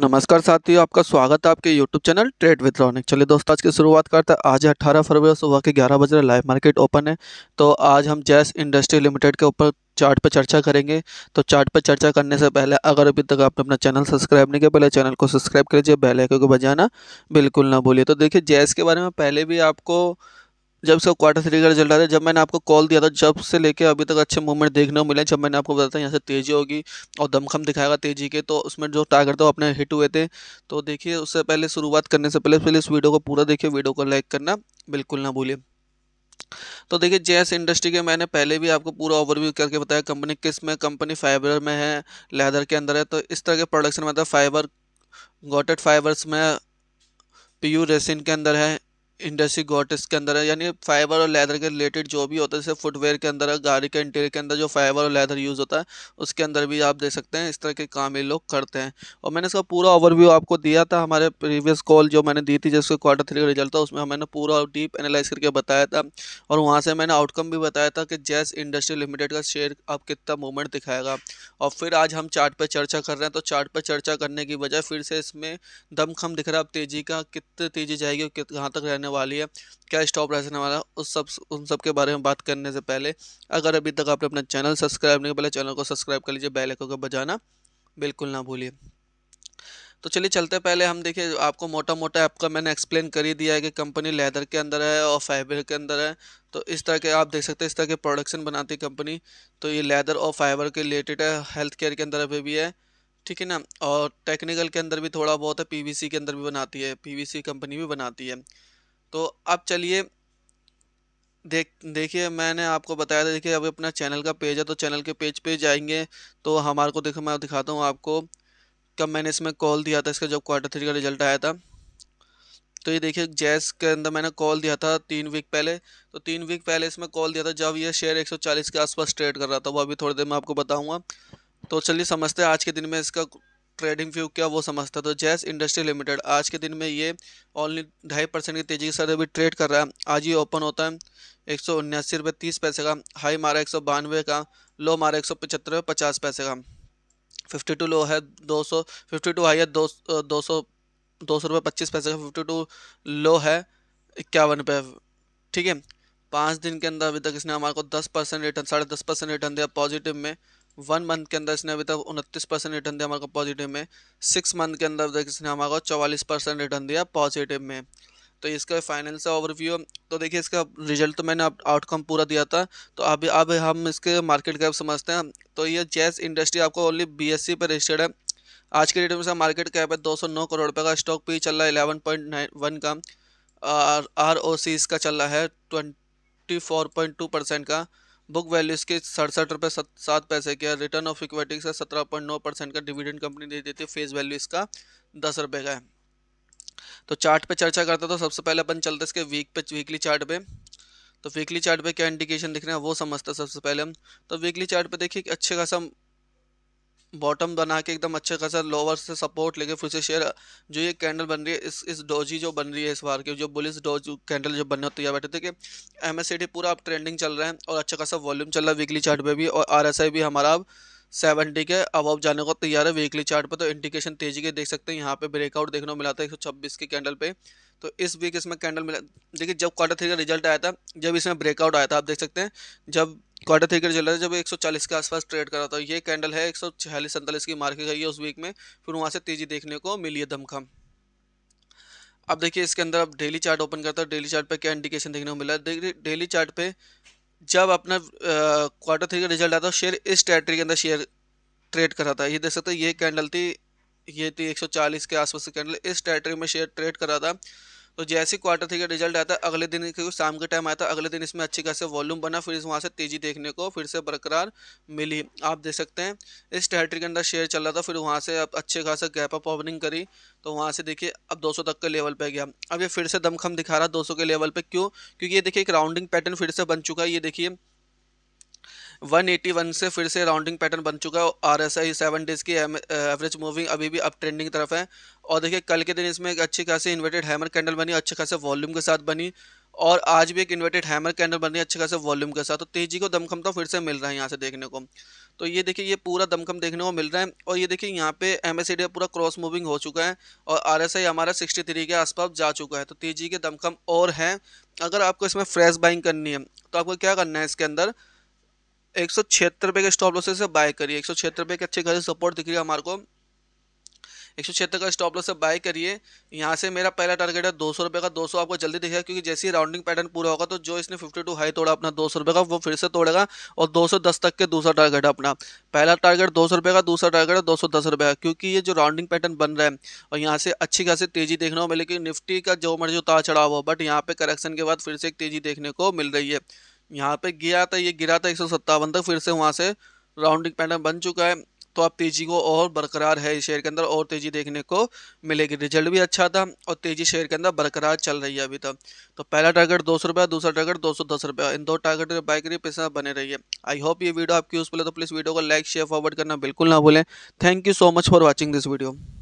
नमस्कार साथियों आपका स्वागत है आपके YouTube चैनल ट्रेड विद रॉनिक चलिए दोस्तों आज की शुरुआत करते हैं आज 18 फरवरी सुबह के 11 बजे लाइव मार्केट ओपन है तो आज हम जैस इंडस्ट्री लिमिटेड के ऊपर चार्ट पर चर्चा करेंगे तो चार्ट पर चर्चा करने से पहले अगर अभी तक आपने अपना चैनल सब्सक्राइब नहीं किया पहले चैनल को सब्सक्राइब कर लीजिए बेल को बजाना बिल्कुल ना भूलिए तो देखिए जैस के बारे में पहले भी आपको जब इसका क्वार्टर थ्री का रिजल्ट आया जब मैंने आपको कॉल दिया था जब से लेके अभी तक अच्छे मूवमेंट देखने को मिले जब मैंने आपको बताया था यहाँ से तेज़ी होगी और दमखम दिखाएगा तेज़ी के तो उसमें जो टारगेट था वो अपने हिट हुए थे तो देखिए उससे पहले शुरुआत करने से पहले पहले इस वीडियो को पूरा देखिए वीडियो को लाइक करना बिल्कुल ना भूलिए तो देखिए जेएस इंडस्ट्री के मैंने पहले भी आपको पूरा ओवरव्यू करके बताया कंपनी किस में कंपनी फाइबर में है लेदर के अंदर है तो इस तरह के प्रोडक्शन मतलब फाइबर गोटेड फाइबर्स में पीयू रेसिन के अंदर है इंडस्ट्री गोटिस के अंदर है यानी फाइबर और लेदर के रिलेटेड जो भी होता है जैसे फुटवेयर के अंदर गाड़ी के इंटीरियर के अंदर जो फाइबर और लेदर यूज़ होता है उसके अंदर भी आप देख सकते हैं इस तरह के काम ये लोग करते हैं और मैंने इसका पूरा ओवरव्यू आपको दिया था हमारे प्रीवियस कॉल जो मैंने दी थी जिसके क्वार्टर थ्री का रिजल्ट था उसमें मैंने पूरा डीप एनालाइज करके बताया था और वहाँ से मैंने आउटकम भी बताया था कि जैस इंडस्ट्री लिमिटेड का शेयर आप कितना मूवमेंट दिखाएगा और फिर आज हम चार्ट पर चर्चा कर रहे हैं तो चार्ट पर चर्चा करने की बजाय फिर से इसमें दमखम दिख रहा है अब तेज़ी का कितनी तेज़ी जाएगी और कहाँ तक रहने रहने वाली है क्या स्टॉप रहने वाला है उस सब उन सब के बारे में बात करने से पहले अगर अभी तक आपने अपना चैनल सब्सक्राइब नहीं पहले चैनल को सब्सक्राइब कर लीजिए बेल आइकन को बजाना बिल्कुल ना भूलिए तो चलिए चलते पहले हम देखिए आपको मोटा मोटा आपका मैंने एक्सप्लेन कर ही दिया है कि कंपनी लेदर के अंदर है और फाइबर के अंदर है तो इस तरह के आप देख सकते हैं इस तरह के प्रोडक्शन बनाती कंपनी तो ये लेदर और फाइबर के रिलेटेड है हेल्थ केयर के अंदर अभी भी है ठीक है ना और टेक्निकल के अंदर भी थोड़ा बहुत है पीवीसी के अंदर भी बनाती है पीवीसी कंपनी भी बनाती है तो अब चलिए देख देखिए मैंने आपको बताया था देखिए अभी अपना चैनल का पेज है तो चैनल के पेज पे जाएंगे तो हमारे को देखो मैं दिखाता हूँ आपको कब मैंने इसमें कॉल दिया था इसका जब क्वार्टर थ्री का रिजल्ट आया था तो ये देखिए जैस के अंदर मैंने कॉल दिया था तीन वीक पहले तो तीन वीक पहले इसमें कॉल दिया था जब ये शेयर एक के आसपास ट्रेड कर रहा था वो अभी थोड़ी देर में आपको बताऊँगा तो चलिए समझते हैं आज के दिन में इसका ट्रेडिंग व्यू क्या वो समझता है तो जैस इंडस्ट्री लिमिटेड आज के दिन में ये ऑनली ढाई परसेंट की तेजी के साथ अभी ट्रेड कर रहा है आज ये ओपन होता है एक सौ उन्यासी रुपये तीस पैसे का हाई मारा एक सौ बानवे का लो मारा एक सौ पचहत्तर रुपये पचास पैसे का फिफ्टी टू लो है दो सौ फिफ्टी टू हाई है दो दो सौ दो सौ रुपये पच्चीस पैसे का फिफ्टी टू लो है इक्यावन रुपये ठीक है पाँच दिन के अंदर अभी तक इसने हमारे को दस परसेंट रिटर्न साढ़े दस परसेंट रिटर्न दिया पॉजिटिव में वन मंथ के अंदर इसने अभी तक उनतीस परसेंट रिटर्न दिया हमारे को पॉजिटिव में सिक्स मंथ के अंदर तक इसने हमारे को चौवालीस परसेंट रिटर्न दिया पॉजिटिव में तो इसका फाइनेंस ओवरव्यू तो देखिए इसका रिजल्ट तो मैंने आउटकम पूरा दिया था तो अभी अब हम इसके मार्केट कैप समझते हैं तो ये जैस इंडस्ट्री आपको ओनली बी पर रजिस्टर्ड है आज के डेट में इसका मार्केट कैप है दो करोड़ रुपये का स्टॉक पी e चल रहा है इलेवन पॉइंट नाइन वन का आर ओ सी इसका चल रहा है twenty four point two percent का बुक वैल्यूज के सड़सठ रुपये सात पैसे के रिटर्न ऑफ इक्विटी का सत्रह पॉइंट नौ परसेंट का डिविडेंड कंपनी दे देती है फेस वैल्यू इसका दस रुपये का है तो चार्ट पे चर्चा करते हैं तो सबसे पहले अपन चलते इसके वीक पे वीकली चार्ट पे तो वीकली चार्ट पे क्या इंडिकेशन दिख रहे हैं वो समझते हैं सबसे पहले हम तो वीकली चार्ट पे देखिए अच्छे खासा बॉटम बना के एकदम अच्छे खासा लोअर से सपोर्ट लेके फिर से शेयर जो ये कैंडल बन रही है इस इस डोजी जो बन रही है इस बार की जो बुलिस डोज कैंडल जो बनने तैयार बैठे थे कि एम पूरा अब ट्रेंडिंग चल रहा है और अच्छा खासा वॉल्यूम चल रहा है वीकली चार्ट पे भी और आर भी हमारा अब सेवेंटी के अब जाने को तैयार है वीकली चार्ट पे तो इंडिकेशन तेजी के देख सकते हैं यहाँ पे ब्रेकआउट देखने को मिला था एक के कैंडल पे तो इस वीक इसमें कैंडल मिला देखिए जब क्वार्टर थ्री का रिजल्ट आया था जब इसमें ब्रेकआउट आया था आप देख सकते हैं जब क्वार्टर थ्री का चल रहा था जब 140 के आसपास ट्रेड कर रहा था ये कैंडल है एक सौ की मार्केट गई है उस वीक में फिर वहाँ से तेजी देखने को मिली है धमखम अब देखिए इसके अंदर अब डेली चार्ट ओपन करता है डेली चार्ट पे क्या इंडिकेशन देखने को मिला है डेली चार्ट पे जब अपना क्वार्टर थ्री का रिजल्ट आता शेयर इस टेरेटरी के अंदर शेयर ट्रेड कर रहा था ये देख सकते हैं ये कैंडल थी ये थी 140 के आसपास की कैंडल इस टेरेटरी में शेयर ट्रेड कर रहा था तो जैसे क्वार्टर थ्री का रिजल्ट आता है अगले दिन क्योंकि शाम के टाइम आता है अगले दिन इसमें अच्छी खासी वॉल्यूम बना फिर वहाँ से तेज़ी देखने को फिर से बरकरार मिली आप देख सकते हैं इस टेरेटरी के अंदर शेयर चल रहा था फिर वहाँ से अब अच्छे खासा गैप अप ओपनिंग करी तो वहाँ से देखिए अब 200 तक के लेवल पे गया अब ये फिर से दमखम दिखा रहा दो 200 के लेवल पे क्यों क्योंकि ये देखिए एक राउंडिंग पैटर्न फिर से बन चुका है ये देखिए 181 से फिर से राउंडिंग पैटर्न बन चुका है R S I seven days की एवरेज मूविंग अभी भी अप ट्रेंडिंग तरफ है और देखिए कल के दिन इसमें एक अच्छी खासी इन्वर्टेड हैमर कैंडल बनी अच्छे खासे वॉल्यूम के साथ बनी और आज भी एक इन्वर्टेड हैमर कैंडल बनी अच्छे खासे वॉल्यूम के साथ तो तेजी को दमखम तो फिर से मिल रहा है यहाँ से देखने को तो ये देखिए ये पूरा दमखम देखने को मिल रहा है और ये देखिए यहाँ पे एम पूरा क्रॉस मूविंग हो चुका है और आर हमारा सिक्सटी थ्री के आसपास जा चुका है तो तेजी के दमखम और हैं अगर आपको इसमें फ्रेश बाइंग करनी है तो आपको क्या करना है इसके अंदर एक सौ छिहत्तर रुपये के स्टॉप लॉस से बाय करिए एक सौ छिहत्तर रुपये के अच्छे खासे सपोर्ट दिख रही है हमारे को एक सौ छिहत्तर का स्टॉप लॉस से बाय करिए यहाँ से मेरा पहला टारगेट है दो सौ रुपये का दो सौ आपको जल्दी दिखेगा क्योंकि जैसे ही राउंडिंग पैटर्न पूरा होगा तो जो इसने फिफ्टी टू हाई तोड़ा अपना दो सौ रुपये का वो फिर से तोड़ेगा और दो सौ दस तक के दूसरा टारगेट है अपना पहला टारगेट दो सौ रुपये का दूसरा टारगेट है दो सौ दस रुपये का क्योंकि ये जो राउंडिंग पैटर्न बन रहा है और यहाँ से अच्छी खासी तेजी देखने को मिलेगी निफ्टी का जो मर्जी उतार चढ़ा हुआ बट यहाँ पे करेक्शन के बाद फिर से एक तेजी देखने को मिल रही है यहाँ पे गया था ये गिरा था एक तक फिर से वहाँ से राउंडिंग पैटर्न बन चुका है तो अब तेज़ी को और बरकरार है इस शेयर के अंदर और तेज़ी देखने को मिलेगी रिजल्ट भी अच्छा था और तेज़ी शेयर के अंदर बरकरार चल रही है अभी तक तो पहला टारगेट दो सौ रुपया दूसरा टारगेट दो सौ दस रुपया इन दो टारगेट के बाइक के साथ बने है आई होप ये वीडियो आपकी यूज़फुल है तो प्लीज़ वीडियो को लाइक शेयर फॉरवर्ड करना बिल्कुल ना भूलें thank you so much for watching this video